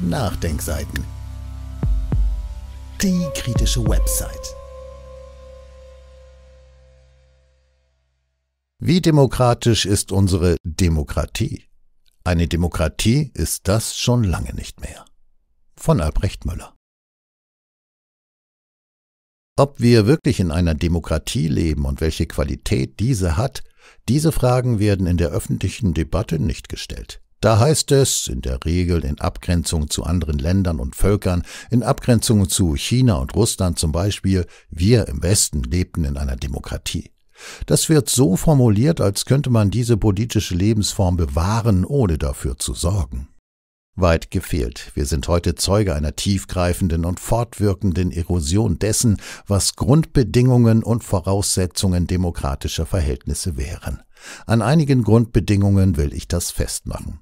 Nachdenkseiten. Die kritische Website. Wie demokratisch ist unsere Demokratie? Eine Demokratie ist das schon lange nicht mehr. Von Albrecht Müller. Ob wir wirklich in einer Demokratie leben und welche Qualität diese hat, diese Fragen werden in der öffentlichen Debatte nicht gestellt. Da heißt es, in der Regel in Abgrenzung zu anderen Ländern und Völkern, in Abgrenzung zu China und Russland zum Beispiel, wir im Westen lebten in einer Demokratie. Das wird so formuliert, als könnte man diese politische Lebensform bewahren, ohne dafür zu sorgen. Weit gefehlt. Wir sind heute Zeuge einer tiefgreifenden und fortwirkenden Erosion dessen, was Grundbedingungen und Voraussetzungen demokratischer Verhältnisse wären. An einigen Grundbedingungen will ich das festmachen.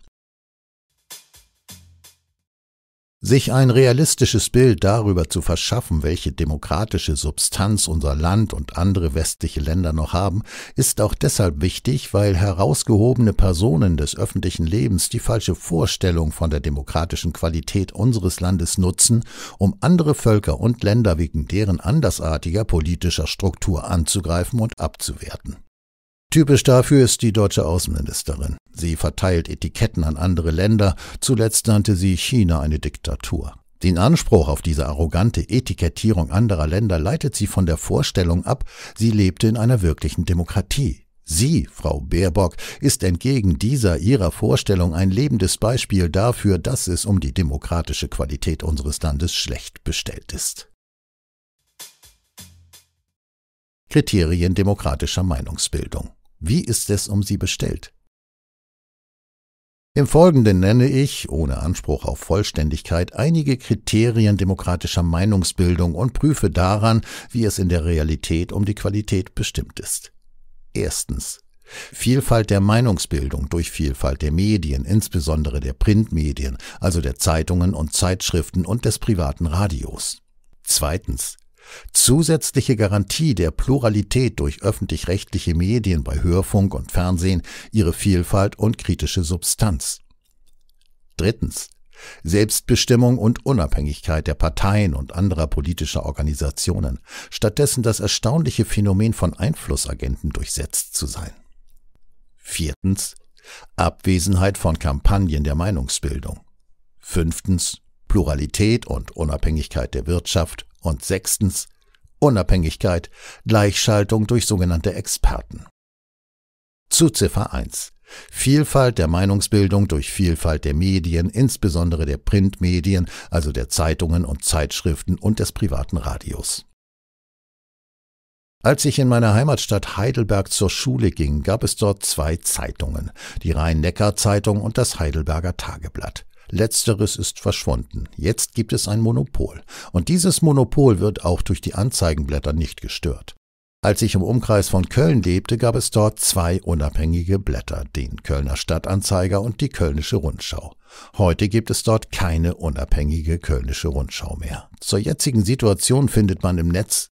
Sich ein realistisches Bild darüber zu verschaffen, welche demokratische Substanz unser Land und andere westliche Länder noch haben, ist auch deshalb wichtig, weil herausgehobene Personen des öffentlichen Lebens die falsche Vorstellung von der demokratischen Qualität unseres Landes nutzen, um andere Völker und Länder wegen deren andersartiger politischer Struktur anzugreifen und abzuwerten. Typisch dafür ist die deutsche Außenministerin. Sie verteilt Etiketten an andere Länder, zuletzt nannte sie China eine Diktatur. Den Anspruch auf diese arrogante Etikettierung anderer Länder leitet sie von der Vorstellung ab, sie lebte in einer wirklichen Demokratie. Sie, Frau Baerbock, ist entgegen dieser ihrer Vorstellung ein lebendes Beispiel dafür, dass es um die demokratische Qualität unseres Landes schlecht bestellt ist. Kriterien demokratischer Meinungsbildung wie ist es um sie bestellt? Im Folgenden nenne ich, ohne Anspruch auf Vollständigkeit, einige Kriterien demokratischer Meinungsbildung und prüfe daran, wie es in der Realität um die Qualität bestimmt ist. Erstens. Vielfalt der Meinungsbildung durch Vielfalt der Medien, insbesondere der Printmedien, also der Zeitungen und Zeitschriften und des privaten Radios. Zweitens. Zusätzliche Garantie der Pluralität durch öffentlich-rechtliche Medien bei Hörfunk und Fernsehen, ihre Vielfalt und kritische Substanz. Drittens. Selbstbestimmung und Unabhängigkeit der Parteien und anderer politischer Organisationen, stattdessen das erstaunliche Phänomen von Einflussagenten durchsetzt zu sein. Viertens. Abwesenheit von Kampagnen der Meinungsbildung. Fünftens. Pluralität und Unabhängigkeit der Wirtschaft und sechstens Unabhängigkeit, Gleichschaltung durch sogenannte Experten. Zu Ziffer 1. Vielfalt der Meinungsbildung durch Vielfalt der Medien, insbesondere der Printmedien, also der Zeitungen und Zeitschriften und des privaten Radios. Als ich in meiner Heimatstadt Heidelberg zur Schule ging, gab es dort zwei Zeitungen, die Rhein-Neckar-Zeitung und das Heidelberger Tageblatt. Letzteres ist verschwunden. Jetzt gibt es ein Monopol. Und dieses Monopol wird auch durch die Anzeigenblätter nicht gestört. Als ich im Umkreis von Köln lebte, gab es dort zwei unabhängige Blätter, den Kölner Stadtanzeiger und die Kölnische Rundschau. Heute gibt es dort keine unabhängige Kölnische Rundschau mehr. Zur jetzigen Situation findet man im Netz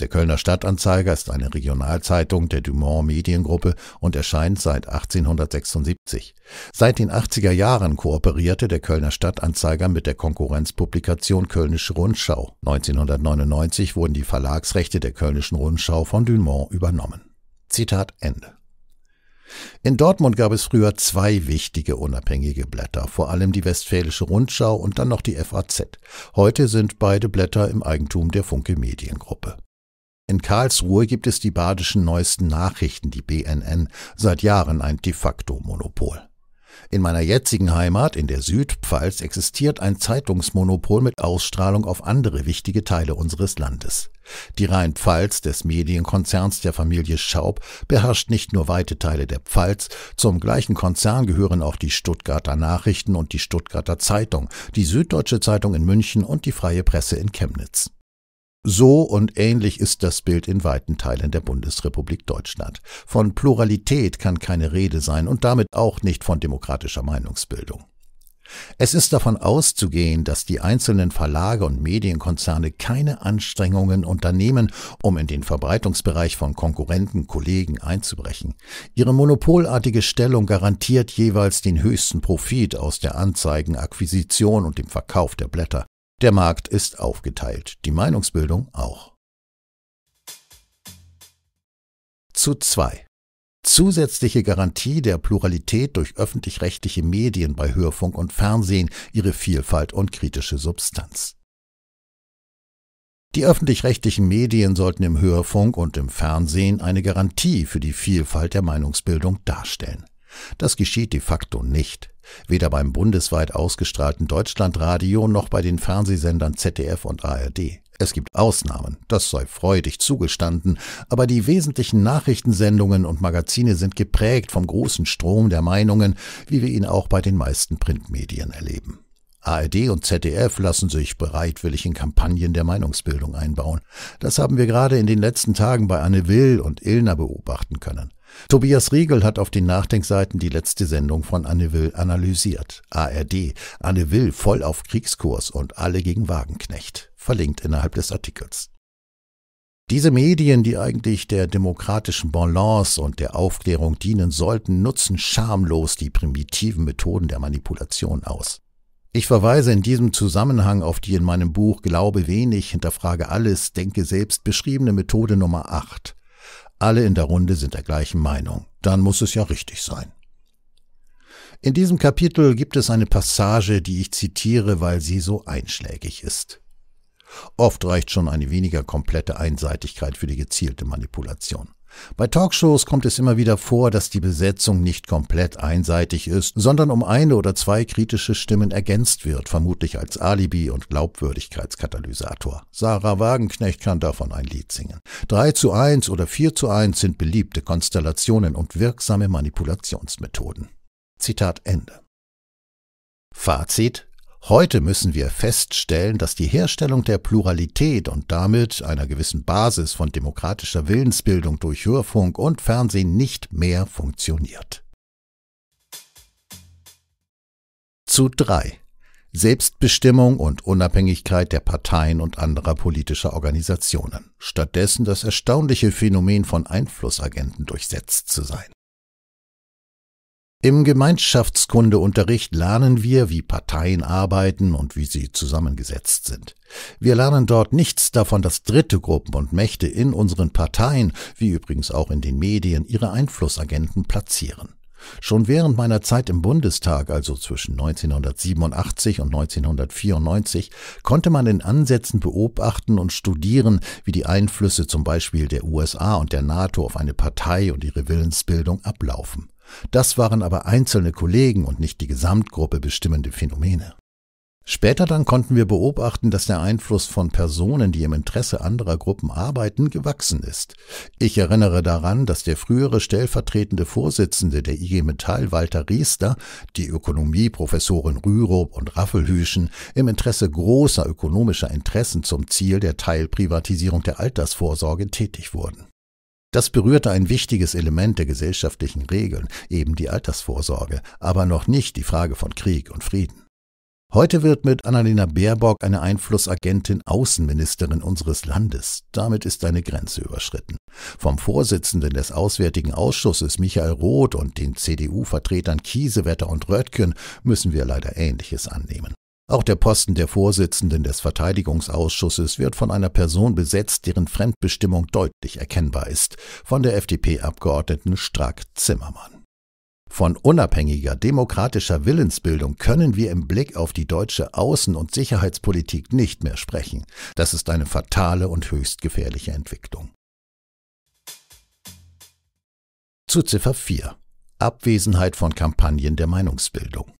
der Kölner Stadtanzeiger ist eine Regionalzeitung der Dumont Mediengruppe und erscheint seit 1876. Seit den 80er Jahren kooperierte der Kölner Stadtanzeiger mit der Konkurrenzpublikation Kölnische Rundschau. 1999 wurden die Verlagsrechte der Kölnischen Rundschau von Dumont übernommen. Zitat Ende. In Dortmund gab es früher zwei wichtige unabhängige Blätter, vor allem die Westfälische Rundschau und dann noch die FAZ. Heute sind beide Blätter im Eigentum der Funke Mediengruppe. In Karlsruhe gibt es die badischen neuesten Nachrichten, die BNN, seit Jahren ein de facto Monopol. In meiner jetzigen Heimat in der Südpfalz existiert ein Zeitungsmonopol mit Ausstrahlung auf andere wichtige Teile unseres Landes. Die Rheinpfalz des Medienkonzerns der Familie Schaub beherrscht nicht nur weite Teile der Pfalz, zum gleichen Konzern gehören auch die Stuttgarter Nachrichten und die Stuttgarter Zeitung, die Süddeutsche Zeitung in München und die Freie Presse in Chemnitz. So und ähnlich ist das Bild in weiten Teilen der Bundesrepublik Deutschland. Von Pluralität kann keine Rede sein und damit auch nicht von demokratischer Meinungsbildung. Es ist davon auszugehen, dass die einzelnen Verlage und Medienkonzerne keine Anstrengungen unternehmen, um in den Verbreitungsbereich von Konkurrenten, Kollegen einzubrechen. Ihre monopolartige Stellung garantiert jeweils den höchsten Profit aus der Anzeigenakquisition und dem Verkauf der Blätter. Der Markt ist aufgeteilt, die Meinungsbildung auch. Zu 2. Zusätzliche Garantie der Pluralität durch öffentlich-rechtliche Medien bei Hörfunk und Fernsehen, ihre Vielfalt und kritische Substanz. Die öffentlich-rechtlichen Medien sollten im Hörfunk und im Fernsehen eine Garantie für die Vielfalt der Meinungsbildung darstellen. Das geschieht de facto nicht. Weder beim bundesweit ausgestrahlten Deutschlandradio noch bei den Fernsehsendern ZDF und ARD. Es gibt Ausnahmen, das sei freudig zugestanden, aber die wesentlichen Nachrichtensendungen und Magazine sind geprägt vom großen Strom der Meinungen, wie wir ihn auch bei den meisten Printmedien erleben. ARD und ZDF lassen sich bereitwillig in Kampagnen der Meinungsbildung einbauen. Das haben wir gerade in den letzten Tagen bei Anne Will und Illner beobachten können. Tobias Riegel hat auf den Nachdenkseiten die letzte Sendung von Anne Will analysiert. ARD, Anne Will voll auf Kriegskurs und alle gegen Wagenknecht. Verlinkt innerhalb des Artikels. Diese Medien, die eigentlich der demokratischen Balance und der Aufklärung dienen sollten, nutzen schamlos die primitiven Methoden der Manipulation aus. Ich verweise in diesem Zusammenhang auf die in meinem Buch Glaube wenig, hinterfrage alles, denke selbst beschriebene Methode Nummer 8. Alle in der Runde sind der gleichen Meinung. Dann muss es ja richtig sein. In diesem Kapitel gibt es eine Passage, die ich zitiere, weil sie so einschlägig ist. Oft reicht schon eine weniger komplette Einseitigkeit für die gezielte Manipulation. Bei Talkshows kommt es immer wieder vor, dass die Besetzung nicht komplett einseitig ist, sondern um eine oder zwei kritische Stimmen ergänzt wird, vermutlich als Alibi und Glaubwürdigkeitskatalysator. Sarah Wagenknecht kann davon ein Lied singen. 3 zu 1 oder 4 zu 1 sind beliebte Konstellationen und wirksame Manipulationsmethoden. Zitat Ende. Fazit Heute müssen wir feststellen, dass die Herstellung der Pluralität und damit einer gewissen Basis von demokratischer Willensbildung durch Hörfunk und Fernsehen nicht mehr funktioniert. Zu 3. Selbstbestimmung und Unabhängigkeit der Parteien und anderer politischer Organisationen, stattdessen das erstaunliche Phänomen von Einflussagenten durchsetzt zu sein. Im Gemeinschaftskundeunterricht lernen wir, wie Parteien arbeiten und wie sie zusammengesetzt sind. Wir lernen dort nichts davon, dass dritte Gruppen und Mächte in unseren Parteien, wie übrigens auch in den Medien, ihre Einflussagenten platzieren. Schon während meiner Zeit im Bundestag, also zwischen 1987 und 1994, konnte man in Ansätzen beobachten und studieren, wie die Einflüsse zum Beispiel der USA und der NATO auf eine Partei und ihre Willensbildung ablaufen. Das waren aber einzelne Kollegen und nicht die Gesamtgruppe bestimmende Phänomene. Später dann konnten wir beobachten, dass der Einfluss von Personen, die im Interesse anderer Gruppen arbeiten, gewachsen ist. Ich erinnere daran, dass der frühere stellvertretende Vorsitzende der IG Metall Walter Riester, die Ökonomieprofessoren Rürup und Raffelhüschen im Interesse großer ökonomischer Interessen zum Ziel der Teilprivatisierung der Altersvorsorge tätig wurden. Das berührte ein wichtiges Element der gesellschaftlichen Regeln, eben die Altersvorsorge, aber noch nicht die Frage von Krieg und Frieden. Heute wird mit Annalena Baerbock eine Einflussagentin Außenministerin unseres Landes. Damit ist eine Grenze überschritten. Vom Vorsitzenden des Auswärtigen Ausschusses Michael Roth und den CDU-Vertretern Kiesewetter und Röttgen müssen wir leider Ähnliches annehmen. Auch der Posten der Vorsitzenden des Verteidigungsausschusses wird von einer Person besetzt, deren Fremdbestimmung deutlich erkennbar ist, von der FDP-Abgeordneten Strack Zimmermann. Von unabhängiger demokratischer Willensbildung können wir im Blick auf die deutsche Außen- und Sicherheitspolitik nicht mehr sprechen. Das ist eine fatale und höchst gefährliche Entwicklung. Zu Ziffer 4. Abwesenheit von Kampagnen der Meinungsbildung.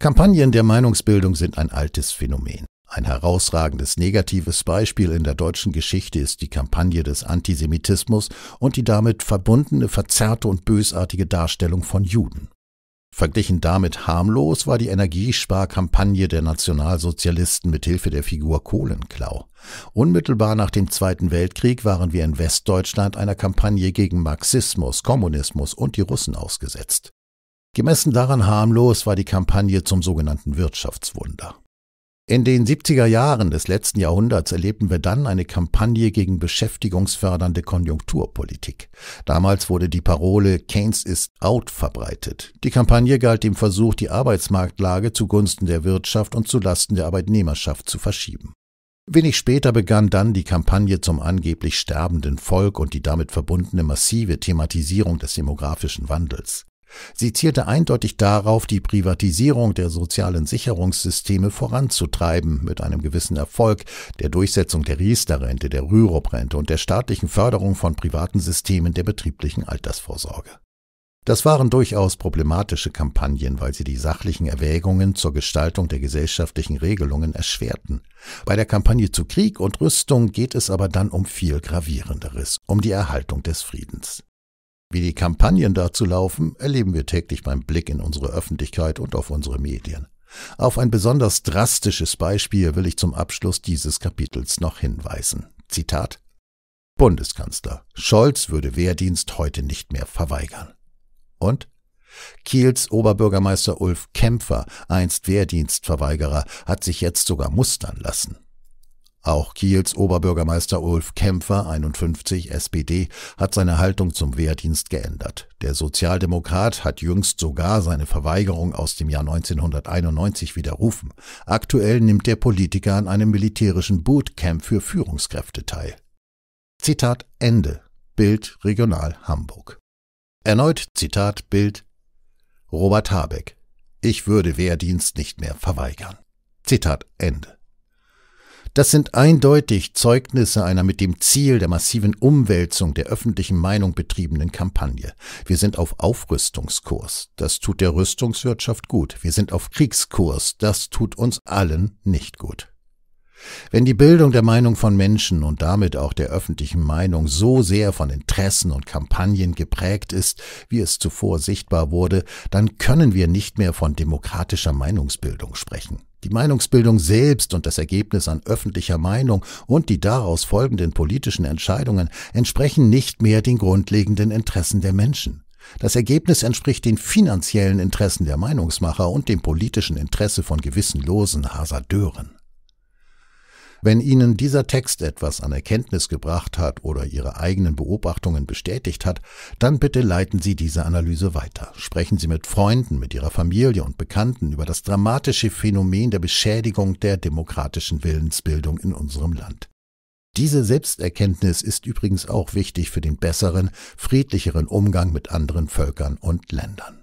Kampagnen der Meinungsbildung sind ein altes Phänomen. Ein herausragendes negatives Beispiel in der deutschen Geschichte ist die Kampagne des Antisemitismus und die damit verbundene verzerrte und bösartige Darstellung von Juden. Verglichen damit harmlos war die Energiesparkampagne der Nationalsozialisten mit Hilfe der Figur Kohlenklau. Unmittelbar nach dem Zweiten Weltkrieg waren wir in Westdeutschland einer Kampagne gegen Marxismus, Kommunismus und die Russen ausgesetzt. Gemessen daran harmlos war die Kampagne zum sogenannten Wirtschaftswunder. In den 70er Jahren des letzten Jahrhunderts erlebten wir dann eine Kampagne gegen beschäftigungsfördernde Konjunkturpolitik. Damals wurde die Parole Keynes is out verbreitet. Die Kampagne galt dem Versuch, die Arbeitsmarktlage zugunsten der Wirtschaft und zulasten der Arbeitnehmerschaft zu verschieben. Wenig später begann dann die Kampagne zum angeblich sterbenden Volk und die damit verbundene massive Thematisierung des demografischen Wandels. Sie zielte eindeutig darauf, die Privatisierung der sozialen Sicherungssysteme voranzutreiben, mit einem gewissen Erfolg, der Durchsetzung der Riester-Rente, der Rürup-Rente und der staatlichen Förderung von privaten Systemen der betrieblichen Altersvorsorge. Das waren durchaus problematische Kampagnen, weil sie die sachlichen Erwägungen zur Gestaltung der gesellschaftlichen Regelungen erschwerten. Bei der Kampagne zu Krieg und Rüstung geht es aber dann um viel gravierenderes, um die Erhaltung des Friedens. Wie die Kampagnen dazu laufen, erleben wir täglich beim Blick in unsere Öffentlichkeit und auf unsere Medien. Auf ein besonders drastisches Beispiel will ich zum Abschluss dieses Kapitels noch hinweisen. Zitat Bundeskanzler Scholz würde Wehrdienst heute nicht mehr verweigern. Und Kiels Oberbürgermeister Ulf Kämpfer, einst Wehrdienstverweigerer, hat sich jetzt sogar mustern lassen. Auch Kiels Oberbürgermeister Ulf Kämpfer, 51 SPD, hat seine Haltung zum Wehrdienst geändert. Der Sozialdemokrat hat jüngst sogar seine Verweigerung aus dem Jahr 1991 widerrufen. Aktuell nimmt der Politiker an einem militärischen Bootcamp für Führungskräfte teil. Zitat Ende. Bild Regional Hamburg. Erneut Zitat Bild Robert Habeck. Ich würde Wehrdienst nicht mehr verweigern. Zitat Ende. Das sind eindeutig Zeugnisse einer mit dem Ziel der massiven Umwälzung der öffentlichen Meinung betriebenen Kampagne. Wir sind auf Aufrüstungskurs. Das tut der Rüstungswirtschaft gut. Wir sind auf Kriegskurs. Das tut uns allen nicht gut. Wenn die Bildung der Meinung von Menschen und damit auch der öffentlichen Meinung so sehr von Interessen und Kampagnen geprägt ist, wie es zuvor sichtbar wurde, dann können wir nicht mehr von demokratischer Meinungsbildung sprechen. Die Meinungsbildung selbst und das Ergebnis an öffentlicher Meinung und die daraus folgenden politischen Entscheidungen entsprechen nicht mehr den grundlegenden Interessen der Menschen. Das Ergebnis entspricht den finanziellen Interessen der Meinungsmacher und dem politischen Interesse von gewissenlosen Hasardeuren. Wenn Ihnen dieser Text etwas an Erkenntnis gebracht hat oder Ihre eigenen Beobachtungen bestätigt hat, dann bitte leiten Sie diese Analyse weiter. Sprechen Sie mit Freunden, mit Ihrer Familie und Bekannten über das dramatische Phänomen der Beschädigung der demokratischen Willensbildung in unserem Land. Diese Selbsterkenntnis ist übrigens auch wichtig für den besseren, friedlicheren Umgang mit anderen Völkern und Ländern.